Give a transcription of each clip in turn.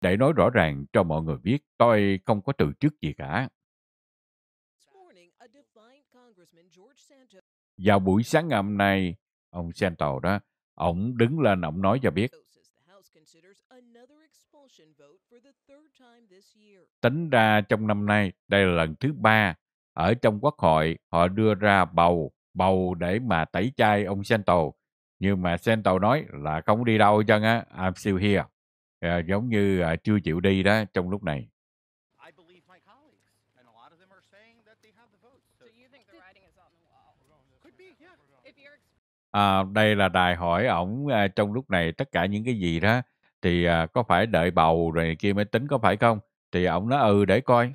Để nói rõ ràng cho mọi người biết, tôi không có từ chức gì cả. Vào buổi sáng ngày hôm nay, ông Santo đó, ông đứng lên, ông nói cho biết. Tính ra trong năm nay, đây là lần thứ ba ở trong quốc hội họ đưa ra bầu bầu để mà tẩy chay ông Santo nhưng mà Sento nói là không đi đâu chân á I'm still here à, giống như à, chưa chịu đi đó trong lúc này à, đây là đài hỏi ổng à, trong lúc này tất cả những cái gì đó thì à, có phải đợi bầu rồi kia mới tính có phải không thì ổng nói ừ để coi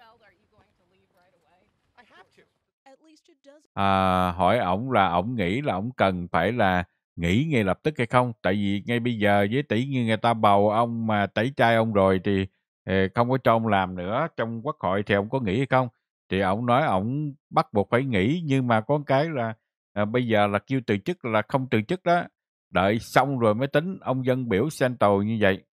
à, hỏi ổng là ổng nghĩ là ổng cần phải là nghỉ ngay lập tức hay không tại vì ngay bây giờ với tỷ như người ta bầu ông mà tẩy trai ông rồi thì ờ, không có cho ông làm nữa trong quốc hội thì ông có nghỉ hay không thì ông nói ông bắt buộc phải nghỉ nhưng mà có cái là à, bây giờ là kêu từ chức là không từ chức đó đợi xong rồi mới tính ông dân biểu sen tàu như vậy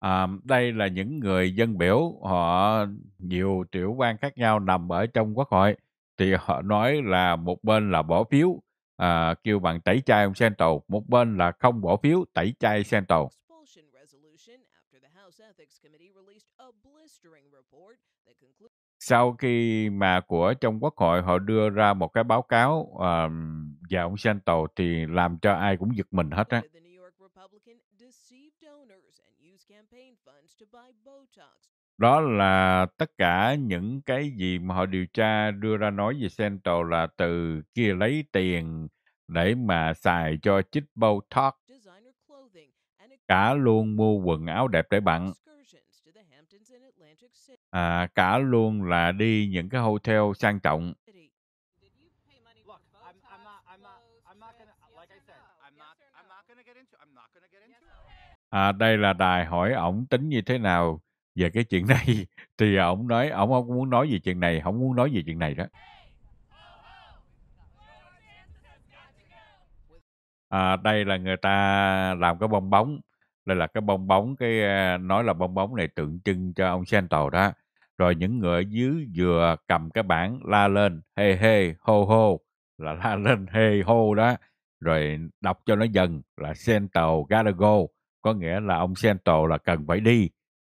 à, đây là những người dân biểu họ nhiều tiểu bang khác nhau nằm ở trong quốc hội thì họ nói là một bên là bỏ phiếu à, kêu bằng tẩy chay ông Santos, một bên là không bỏ phiếu tẩy chay Santos. Sau khi mà của trong quốc hội họ đưa ra một cái báo cáo uh, về ông Santos thì làm cho ai cũng giật mình hết á. Đó là tất cả những cái gì mà họ điều tra đưa ra nói về Central là từ kia lấy tiền để mà xài cho chích Botox, cả luôn mua quần áo đẹp để bạn, à, cả luôn là đi những cái hotel sang trọng. À, đây là đài hỏi ổng tính như thế nào về cái chuyện này thì à, ông nói ông không muốn nói về chuyện này không muốn nói về chuyện này đó à, đây là người ta làm cái bong bóng đây là cái bong bóng cái à, nói là bong bóng này tượng trưng cho ông Santo đó rồi những người ở dưới vừa cầm cái bảng la lên hê hê hô hô là la lên hê hô đó rồi đọc cho nó dần là Santo gotta go có nghĩa là ông Santo là cần phải đi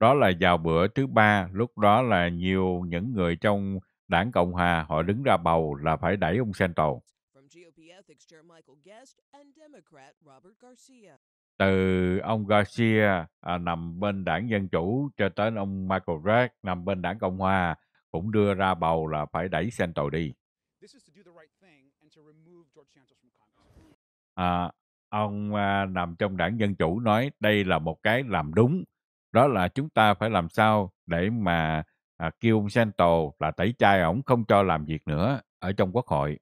đó là vào bữa thứ ba lúc đó là nhiều những người trong đảng cộng hòa họ đứng ra bầu là phải đẩy ông santos từ ông Garcia à, nằm bên đảng Dân Chủ cho tới ông Michael Reck nằm bên đảng Cộng Hòa cũng đưa ra bầu là phải đẩy Santos đi. À, ông à, nằm trong đảng Dân Chủ nói đây là một cái làm đúng đó là chúng ta phải làm sao để mà à, kêu ông Santo là tẩy chay ổng không cho làm việc nữa ở trong quốc hội.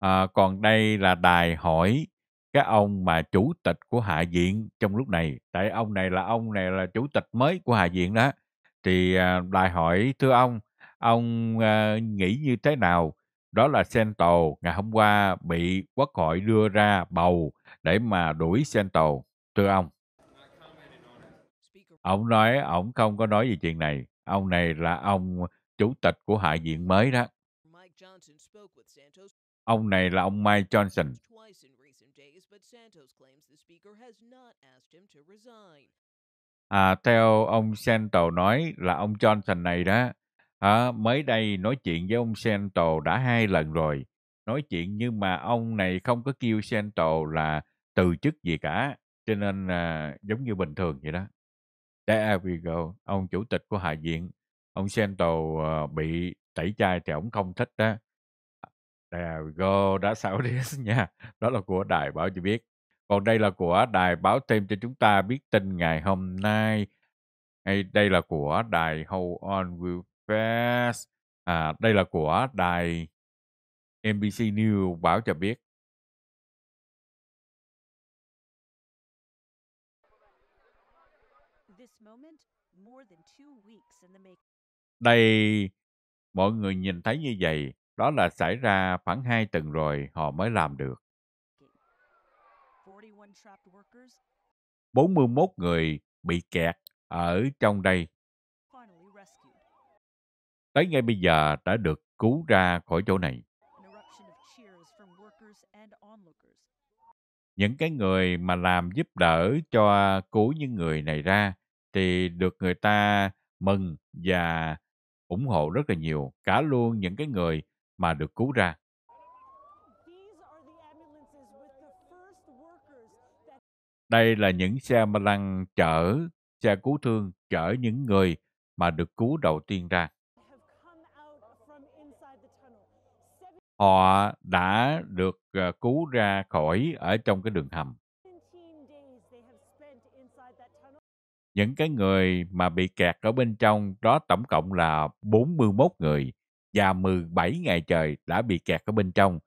À, còn đây là đài hỏi cái ông mà chủ tịch của hạ viện trong lúc này tại ông này là ông này là chủ tịch mới của hạ viện đó thì à, đài hỏi thưa ông ông à, nghĩ như thế nào đó là Santo ngày hôm qua bị quốc hội đưa ra bầu để mà đuổi Sento, thưa ông. Ông nói ông không có nói gì chuyện này. Ông này là ông chủ tịch của hạ viện mới đó. Ông này là ông Mike Johnson. À, theo ông Santo nói là ông Johnson này đó, à, mới đây nói chuyện với ông Santo đã hai lần rồi nói chuyện nhưng mà ông này không có kêu Sento là từ chức gì cả cho nên à, giống như bình thường vậy đó there we go ông chủ tịch của hạ viện ông Sento à, bị tẩy chay thì ông không thích đó there we go đã sao this nha đó là của đài báo cho biết còn đây là của đài báo thêm cho chúng ta biết tin ngày hôm nay hay đây là của đài Hold On Will Fast à, đây là của đài NBC News báo cho biết. Đây, mọi người nhìn thấy như vậy, đó là xảy ra khoảng 2 tuần rồi họ mới làm được. 41 người bị kẹt ở trong đây. Tới ngay bây giờ đã được cứu ra khỏi chỗ này. những cái người mà làm giúp đỡ cho cứu những người này ra thì được người ta mừng và ủng hộ rất là nhiều cả luôn những cái người mà được cứu ra đây là những xe ma lăng chở xe cứu thương chở những người mà được cứu đầu tiên ra họ đã được ờ, cứu ra khỏi ở trong cái đường hầm. Những cái người mà bị kẹt ở bên trong đó tổng cộng là 41 người và 17 ngày trời đã bị kẹt ở bên trong.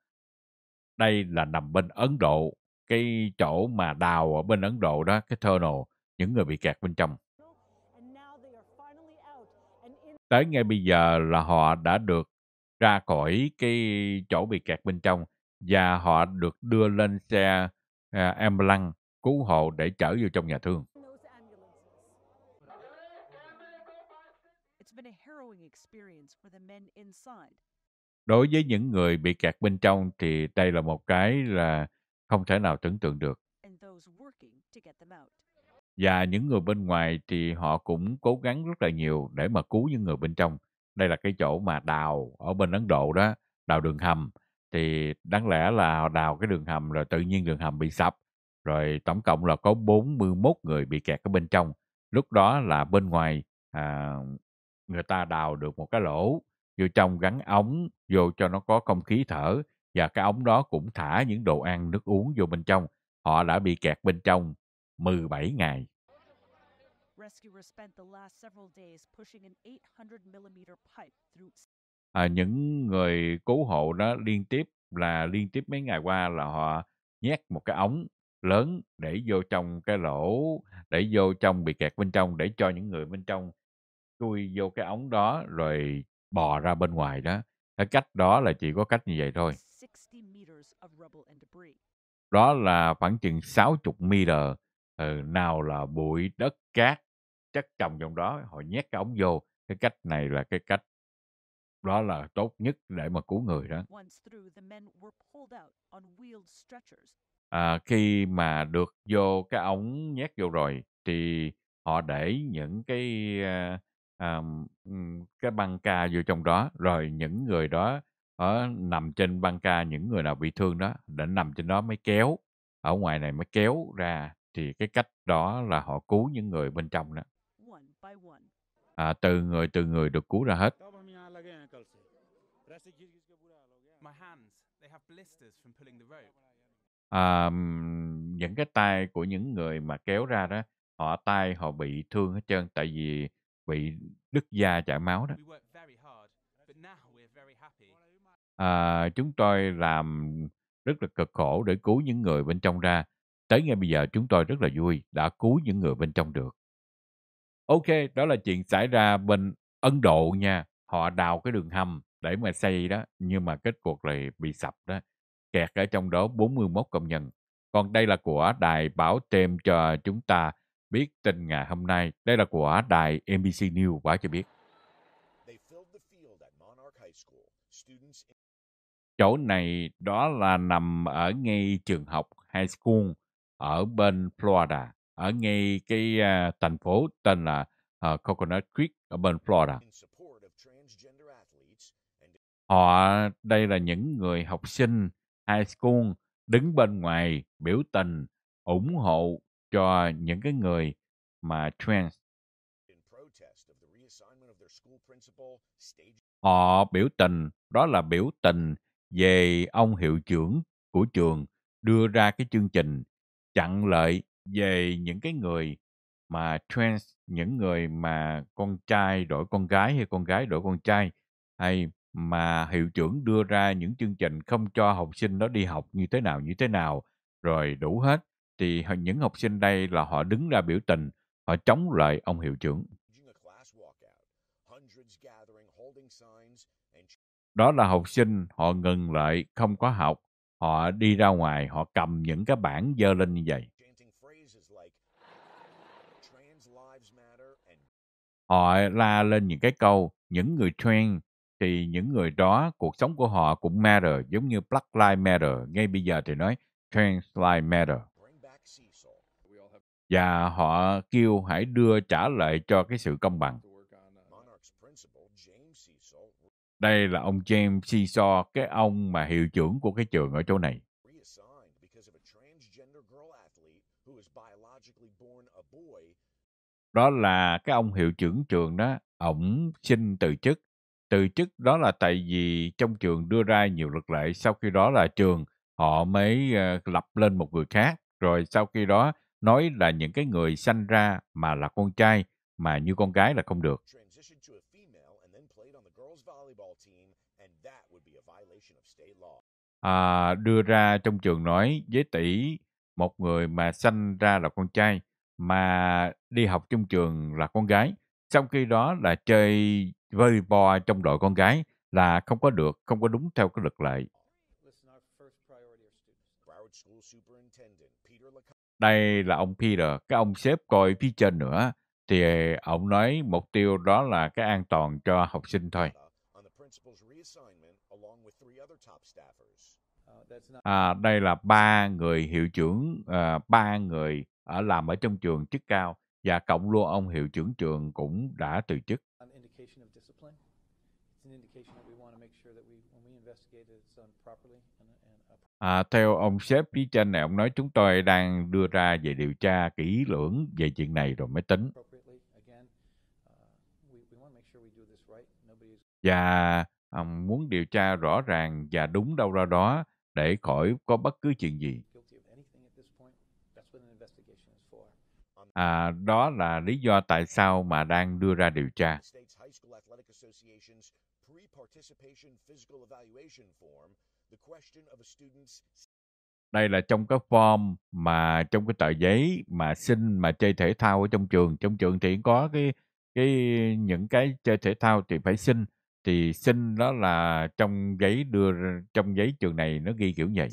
Đây là nằm bên Ấn Độ, cái chỗ mà đào ở bên Ấn Độ đó, cái tunnel, những người bị kẹt bên trong. Tới ngay bây giờ là họ đã được ra khỏi cái chỗ bị kẹt bên trong và họ được đưa lên xe à, ambulance cứu hộ để chở vô trong nhà thương. Đối với những người bị kẹt bên trong thì đây là một cái là không thể nào tưởng tượng được. Và những người bên ngoài thì họ cũng cố gắng rất là nhiều để mà cứu những người bên trong đây là cái chỗ mà đào ở bên Ấn Độ đó đào đường hầm thì đáng lẽ là đào cái đường hầm rồi tự nhiên đường hầm bị sập rồi tổng cộng là có 41 người bị kẹt ở bên trong lúc đó là bên ngoài à, người ta đào được một cái lỗ vô trong gắn ống vô cho nó có không khí thở và cái ống đó cũng thả những đồ ăn nước uống vô bên trong họ đã bị kẹt bên trong 17 ngày À, những người cứu hộ đó liên tiếp là liên tiếp mấy ngày qua là họ nhét một cái ống lớn để vô trong cái lỗ để vô trong bị kẹt bên trong để cho những người bên trong chui vô cái ống đó rồi bò ra bên ngoài đó cái cách đó là chỉ có cách như vậy thôi đó là khoảng chừng 60 meter ừ, nào là bụi đất cát chất trồng trong đó họ nhét cái ống vô cái cách này là cái cách đó là tốt nhất để mà cứu người đó à, khi mà được vô cái ống nhét vô rồi thì họ để những cái uh, um, cái băng ca vô trong đó rồi những người đó ở nằm trên băng ca những người nào bị thương đó để nằm trên đó mới kéo ở ngoài này mới kéo ra thì cái cách đó là họ cứu những người bên trong đó à, từ người từ người được cứu ra hết. À, những cái tay của những người mà kéo ra đó, họ tay họ bị thương hết trơn tại vì bị đứt da chảy máu đó. À, chúng tôi làm rất là cực khổ để cứu những người bên trong ra. Tới ngay bây giờ chúng tôi rất là vui đã cứu những người bên trong được ok đó là chuyện xảy ra bên ấn độ nha họ đào cái đường hầm để mà xây đó nhưng mà kết cuộc lại bị sập đó kẹt ở trong đó 41 công nhân còn đây là của đài báo tem cho chúng ta biết tin ngày hôm nay đây là của đài NBC News quả cho biết chỗ này đó là nằm ở ngay trường học high school ở bên Florida ở ngay cái uh, thành phố tên là uh, Coconut Creek ở bên Florida. Họ đây là những người học sinh high school đứng bên ngoài biểu tình ủng hộ cho những cái người mà trans. Họ biểu tình, đó là biểu tình về ông hiệu trưởng của trường đưa ra cái chương trình chặn lợi về những cái người mà trans những người mà con trai đổi con gái hay con gái đổi con trai hay mà hiệu trưởng đưa ra những chương trình không cho học sinh nó đi học như thế nào như thế nào rồi đủ hết thì những học sinh đây là họ đứng ra biểu tình họ chống lại ông hiệu trưởng đó là học sinh họ ngừng lại không có học họ đi ra ngoài họ cầm những cái bảng dơ lên như vậy họ la lên những cái câu những người trend thì những người đó cuộc sống của họ cũng matter giống như Black Lives Matter ngay bây giờ thì nói Trans Lives Matter và họ kêu hãy đưa trả lại cho cái sự công bằng uh, đây là ông James Seesaw, cái ông mà hiệu trưởng của cái trường ở chỗ này. đó là cái ông hiệu trưởng trường đó ổng xin từ chức từ chức đó là tại vì trong trường đưa ra nhiều luật lệ sau khi đó là trường họ mới ờ, lập lên một người khác rồi sau khi đó nói là những cái người sanh ra mà là con trai mà như con gái là không được à, đưa ra trong trường nói với tỷ một người mà sanh ra là con trai mà đi học trong trường là con gái sau khi đó là chơi volleyball trong đội con gái là không có được không có đúng theo cái luật lệ đây là ông Peter, cái ông sếp coi phía trên nữa, thì ông nói mục tiêu đó là cái an toàn cho học sinh thôi. Uh, à, đây là ba người hiệu trưởng, à, ba người ở làm ở trong trường chức cao và cộng luôn ông hiệu trưởng trường cũng đã từ chức. À, theo ông sếp phía trên này, ông nói chúng tôi đang đưa ra về điều tra kỹ lưỡng về chuyện này rồi mới tính. Uh, và ông muốn điều tra rõ ràng và đúng đâu ra đó để khỏi có bất cứ chuyện gì. à, đó là lý do tại sao mà đang đưa ra điều tra. Đây là trong cái form mà trong cái tờ giấy mà xin mà chơi thể thao ở trong trường. Trong trường thì có cái cái những cái chơi thể thao thì phải xin thì xin đó là trong giấy đưa trong giấy trường này nó ghi kiểu vậy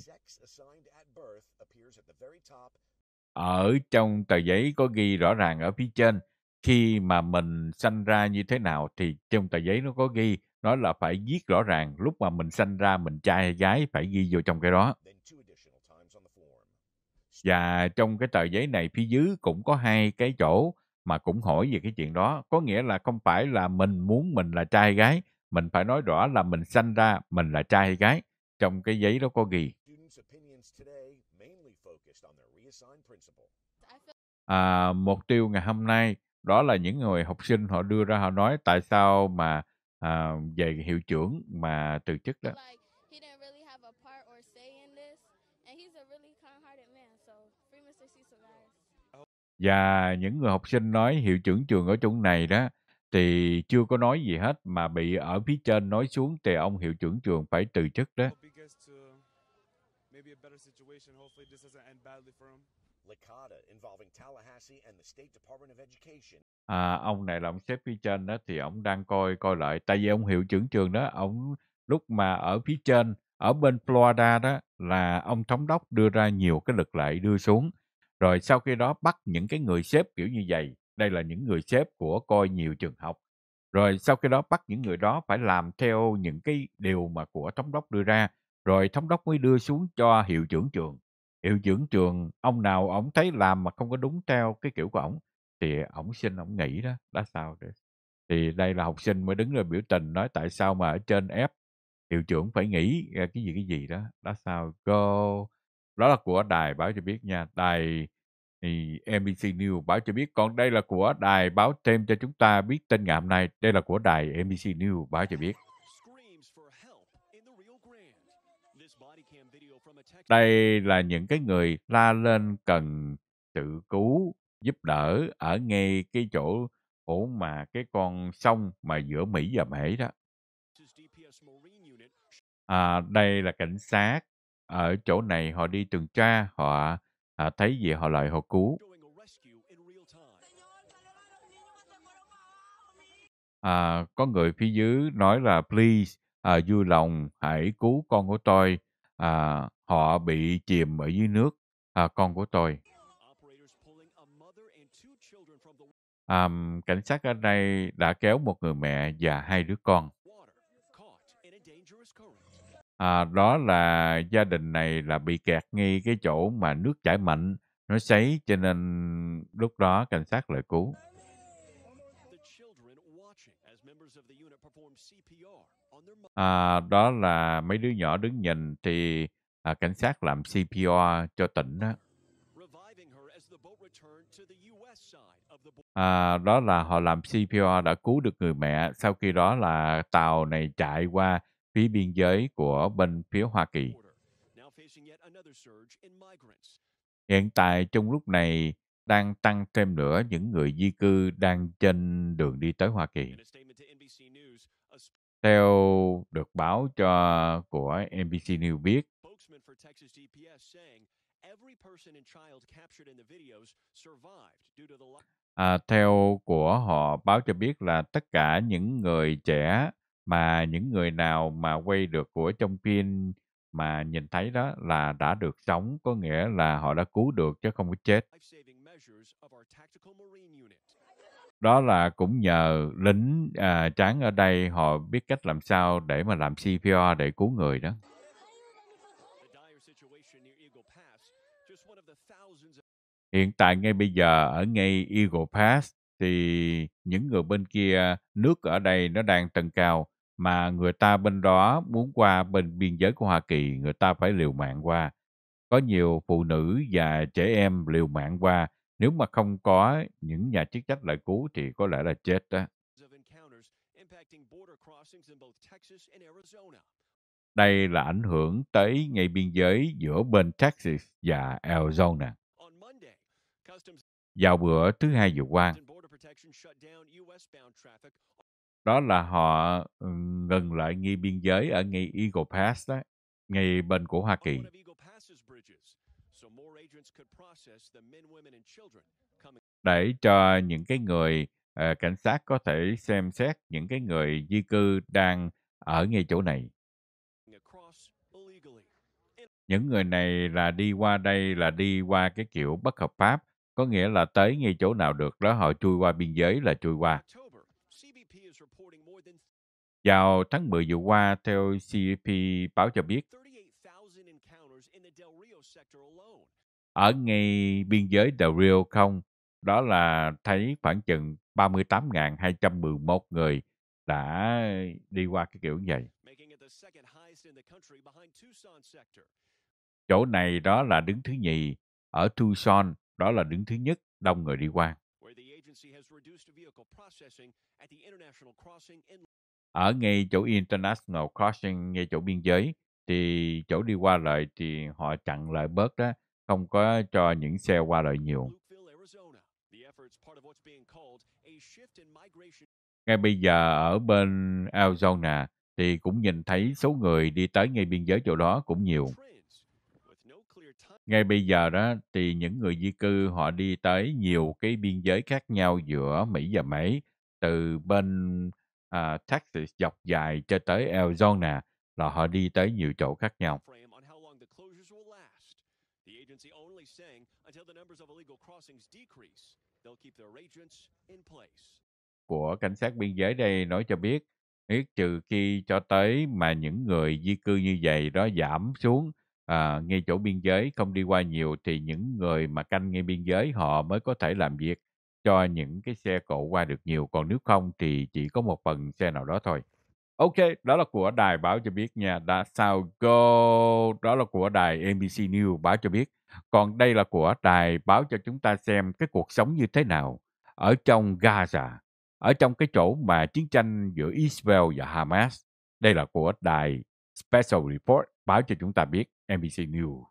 ở trong tờ giấy có ghi rõ ràng ở phía trên khi mà mình sanh ra như thế nào thì trong tờ giấy nó có ghi nó là phải viết rõ ràng lúc mà mình sanh ra mình trai hay gái phải ghi vô trong cái đó và trong cái tờ giấy này phía dưới cũng có hai cái chỗ mà cũng hỏi về cái chuyện đó có nghĩa là không phải là mình muốn mình là trai hay gái mình phải nói rõ là mình sanh ra mình là trai hay gái trong cái giấy đó có ghi à, mục tiêu ngày hôm nay đó là những người học sinh họ đưa ra họ nói tại sao mà à, về hiệu trưởng mà từ chức đó và những người học sinh nói hiệu trưởng trường ở chỗ này đó thì chưa có nói gì hết mà bị ở phía trên nói xuống thì ông hiệu trưởng trường phải từ chức đó maybe a better situation. Hopefully, this doesn't end badly for him. Licata involving Tallahassee and the State Department of Education. À, ông này là ông xếp phía trên đó thì ông đang coi coi lại tại vì ông hiệu trưởng trường đó ông lúc mà ở phía trên ở bên Florida đó là ông thống đốc đưa ra nhiều cái lực lại đưa xuống rồi sau khi đó bắt những cái người sếp kiểu như vậy đây là những người sếp của coi nhiều trường học rồi sau khi đó bắt những người đó phải làm theo những cái điều mà của thống đốc đưa ra rồi thống đốc mới đưa xuống cho hiệu trưởng trường. Hiệu trưởng trường, ông nào ổng thấy làm mà không có đúng theo cái kiểu của ổng, thì ổng xin ổng nghỉ đó, đã sao rồi. Thì đây là học sinh mới đứng ra biểu tình nói tại sao mà ở trên ép hiệu trưởng phải nghỉ à, cái gì cái gì đó, đã sao go. Đó là của đài báo cho biết nha, đài thì NBC News báo cho biết còn đây là của đài báo thêm cho chúng ta biết tên ngày hôm nay đây là của đài NBC News báo cho biết Đây là những cái người la lên cần sự cứu, giúp đỡ ở ngay cái chỗ ổ mà cái con sông mà giữa Mỹ và mỹ đó. À, đây là cảnh sát ở chỗ này họ đi tuần tra họ à, thấy gì họ lại họ cứu à, có người phía dưới nói là please à, vui lòng hãy cứu con của tôi à, họ bị chìm ở dưới nước, à, con của tôi. À, cảnh sát ở đây đã kéo một người mẹ và hai đứa con. À, đó là gia đình này là bị kẹt ngay cái chỗ mà nước chảy mạnh, nó sấy cho nên lúc đó cảnh sát lại cứu. À, đó là mấy đứa nhỏ đứng nhìn thì à, cảnh sát làm CPR cho tỉnh đó. À, đó là họ làm CPR đã cứu được người mẹ. Sau khi đó là tàu này chạy qua phía biên giới của bên phía Hoa Kỳ. Hiện tại trong lúc này đang tăng thêm nữa những người di cư đang trên đường đi tới Hoa Kỳ. Theo được báo cho của NBC News biết, À, theo của họ báo cho biết là tất cả những người trẻ mà những người nào mà quay được của trong phim mà nhìn thấy đó là đã được sống có nghĩa là họ đã cứu được chứ không có chết. Đó là cũng nhờ lính, à, tráng ở đây họ biết cách làm sao để mà làm CPR để cứu người đó. Hiện tại ngay bây giờ ở ngay Eagle Pass thì những người bên kia nước ở đây nó đang tầng cao mà người ta bên đó muốn qua bên biên giới của Hoa Kỳ người ta phải liều mạng qua. Có nhiều phụ nữ và trẻ em liều mạng qua nếu mà không có những nhà chức trách lại cứu thì có lẽ là chết đó. Đây là ảnh hưởng tới ngay biên giới giữa bên Texas và Arizona. Vào bữa thứ hai vừa qua, đó là họ ừ, ngừng lại ngay biên giới ở ngay Eagle Pass đó, ngay bên của Hoa Kỳ để cho những cái người uh, cảnh sát có thể xem xét những cái người di cư đang ở ngay chỗ này. Những người này là đi qua đây là đi qua cái kiểu bất hợp pháp, có nghĩa là tới ngay chỗ nào được đó họ chui qua biên giới là chui qua. Vào tháng 10 vừa qua, theo CBP báo cho biết, ở ngay biên giới Del Rio không, đó là thấy khoảng chừng 38.211 người đã đi qua cái kiểu như vậy. Chỗ này đó là đứng thứ nhì, ở Tucson đó là đứng thứ nhất đông người đi qua. Ở ngay chỗ International Crossing, ngay chỗ biên giới, thì chỗ đi qua lại thì họ chặn lại bớt đó, không có cho những xe qua lại nhiều. Ngay bây giờ ở bên Arizona thì cũng nhìn thấy số người đi tới ngay biên giới chỗ đó cũng nhiều. Ngay bây giờ đó thì những người di cư họ đi tới nhiều cái biên giới khác nhau giữa Mỹ và Mỹ từ bên à, Texas dọc dài cho tới Arizona là họ đi tới nhiều chỗ khác nhau. Của cảnh sát biên giới đây nói cho biết, biết trừ khi cho tới mà những người di cư như vậy đó giảm xuống à, ngay chỗ biên giới không đi qua nhiều thì những người mà canh ngay biên giới họ mới có thể làm việc cho những cái xe cộ qua được nhiều còn nếu không thì chỉ có một phần xe nào đó thôi Ok, đó là của đài báo cho biết nha. Đã sao go, đó là của đài NBC News báo cho biết. Còn đây là của đài báo cho chúng ta xem cái cuộc sống như thế nào ở trong Gaza, ở trong cái chỗ mà chiến tranh giữa Israel và Hamas. Đây là của đài Special Report báo cho chúng ta biết NBC News.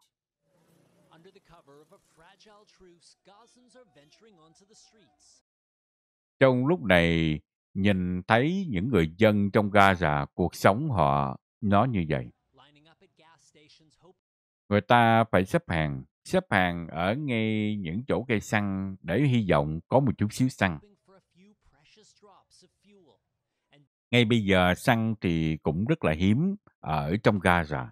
Trong lúc này, nhìn thấy những người dân trong Gaza, cuộc sống họ nó như vậy. Người ta phải xếp hàng, xếp hàng ở ngay những chỗ cây xăng để hy vọng có một chút xíu xăng. Ngay bây giờ xăng thì cũng rất là hiếm ở trong Gaza.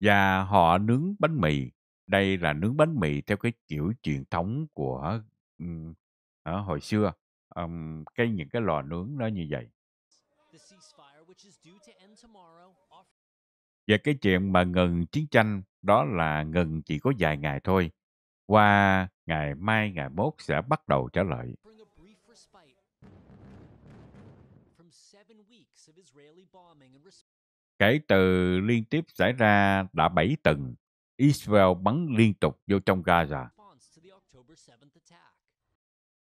Và họ nướng bánh mì. Đây là nướng bánh mì theo cái kiểu truyền thống của ở hồi xưa um, cái những cái lò nướng nó như vậy và cái chuyện mà ngừng chiến tranh đó là ngừng chỉ có vài ngày thôi qua ngày mai ngày mốt sẽ bắt đầu trở lại kể từ liên tiếp xảy ra đã 7 tuần Israel bắn liên tục vô trong Gaza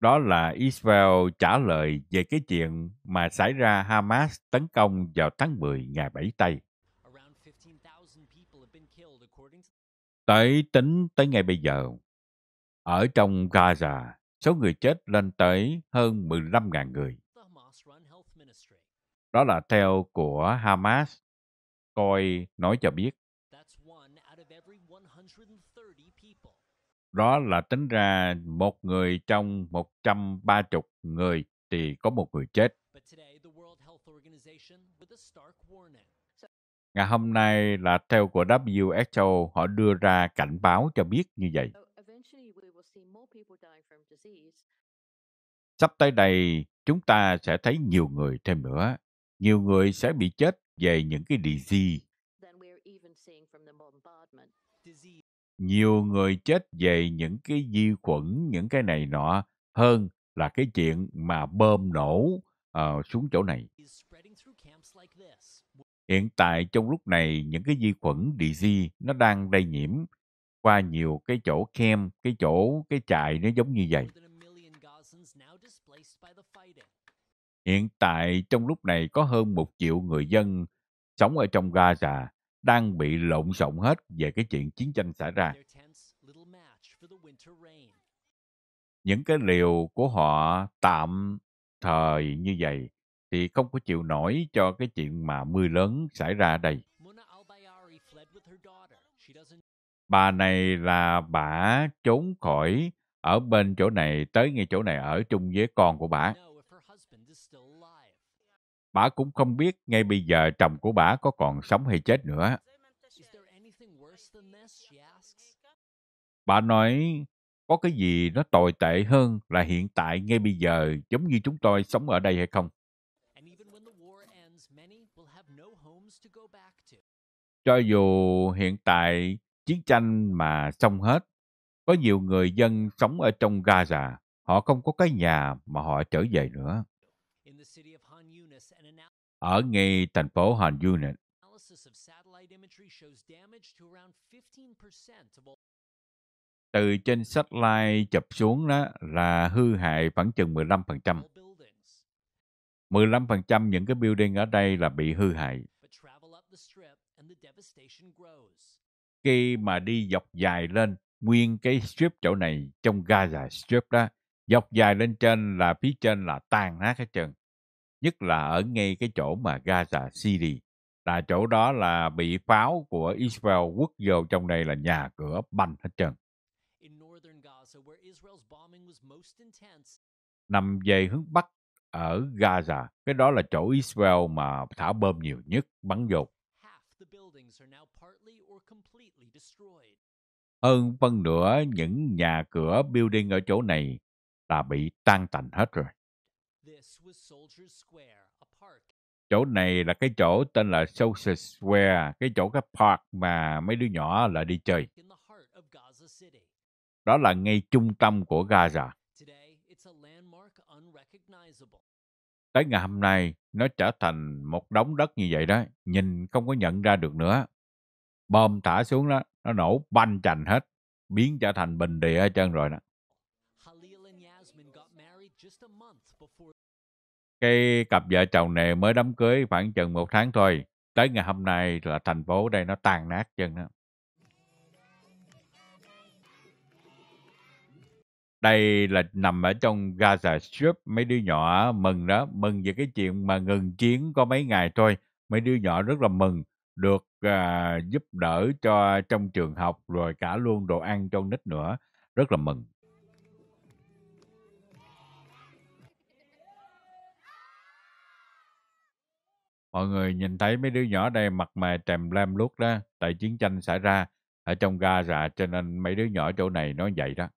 đó là Israel trả lời về cái chuyện mà xảy ra Hamas tấn công vào tháng 10 ngày 7 Tây. Tới tính tới ngày bây giờ, ở trong Gaza, số người chết lên tới hơn 15.000 người. Đó là theo của Hamas. Coi nói cho biết, đó là tính ra một người trong 130 người thì có một người chết. Ngày hôm nay là theo của WHO, họ đưa ra cảnh báo cho biết như vậy. Sắp tới đây, chúng ta sẽ thấy nhiều người thêm nữa. Nhiều người sẽ bị chết về những cái disease nhiều người chết về những cái vi khuẩn, những cái này nọ hơn là cái chuyện mà bơm nổ uh, xuống chỗ này. Hiện tại trong lúc này những cái vi khuẩn DZ nó đang lây nhiễm qua nhiều cái chỗ kem, cái chỗ cái trại nó giống như vậy. Hiện tại trong lúc này có hơn một triệu người dân sống ở trong Gaza đang bị lộn xộn hết về cái chuyện chiến tranh xảy ra. Những cái liều của họ tạm thời như vậy thì không có chịu nổi cho cái chuyện mà mưa lớn xảy ra đây. Bà này là bà trốn khỏi ở bên chỗ này tới ngay chỗ này ở chung với con của bà. Bà cũng không biết ngay bây giờ chồng của bà có còn sống hay chết nữa. Bà nói, có cái gì nó tồi tệ hơn là hiện tại ngay bây giờ giống như chúng tôi sống ở đây hay không? Cho dù hiện tại chiến tranh mà xong hết, có nhiều người dân sống ở trong Gaza, họ không có cái nhà mà họ trở về nữa ở ngay thành phố Hanyunan. Từ trên satellite chụp xuống đó là hư hại khoảng chừng 15%. 15% những cái building ở đây là bị hư hại. Khi mà đi dọc dài lên, nguyên cái strip chỗ này trong Gaza strip đó, dọc dài lên trên là phía trên là tan nát hết trơn nhất là ở ngay cái chỗ mà Gaza City là chỗ đó là bị pháo của Israel quất vô trong đây là nhà cửa banh hết trơn. Nằm về hướng Bắc ở Gaza, cái đó là chỗ Israel mà thả bom nhiều nhất bắn vô. Hơn phân nửa những nhà cửa building ở chỗ này là bị tan tành hết rồi chỗ này là cái chỗ tên là Social Square, cái chỗ cái park mà mấy đứa nhỏ là đi chơi. Đó là ngay trung tâm của Gaza. Tới ngày hôm nay, nó trở thành một đống đất như vậy đó, nhìn không có nhận ra được nữa. Bom thả xuống đó, nó nổ banh chành hết, biến trở thành bình địa hết trơn rồi đó. cái cặp vợ chồng này mới đám cưới khoảng chừng một tháng thôi tới ngày hôm nay là thành phố đây nó tàn nát chân đó đây là nằm ở trong Gaza Strip mấy đứa nhỏ mừng đó mừng về cái chuyện mà ngừng chiến có mấy ngày thôi mấy đứa nhỏ rất là mừng được à, giúp đỡ cho trong trường học rồi cả luôn đồ ăn cho nít nữa rất là mừng mọi người nhìn thấy mấy đứa nhỏ đây mặt mày trèm lem luốc đó tại chiến tranh xảy ra ở trong ga rạ cho nên mấy đứa nhỏ chỗ này nó vậy đó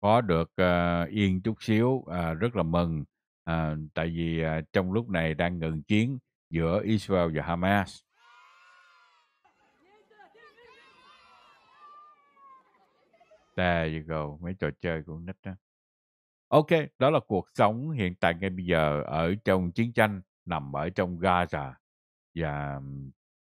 có được uh, yên chút xíu uh, rất là mừng uh, tại vì uh, trong lúc này đang ngừng chiến giữa Israel và Hamas. There you go, mấy trò chơi của nít đó. Ok, đó là cuộc sống hiện tại ngay bây giờ ở trong chiến tranh nằm ở trong Gaza và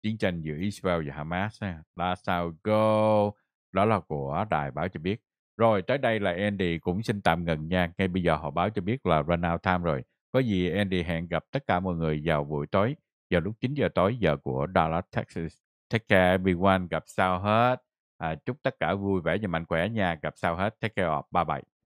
chiến tranh giữa Israel và Hamas ha. là sao go đó là của đài báo cho biết rồi tới đây là Andy cũng xin tạm ngừng nha ngay bây giờ họ báo cho biết là run out time rồi có gì Andy hẹn gặp tất cả mọi người vào buổi tối vào lúc 9 giờ tối giờ của Dallas Texas take care everyone gặp sau hết à, chúc tất cả vui vẻ và mạnh khỏe nha gặp sau hết take care off bye bye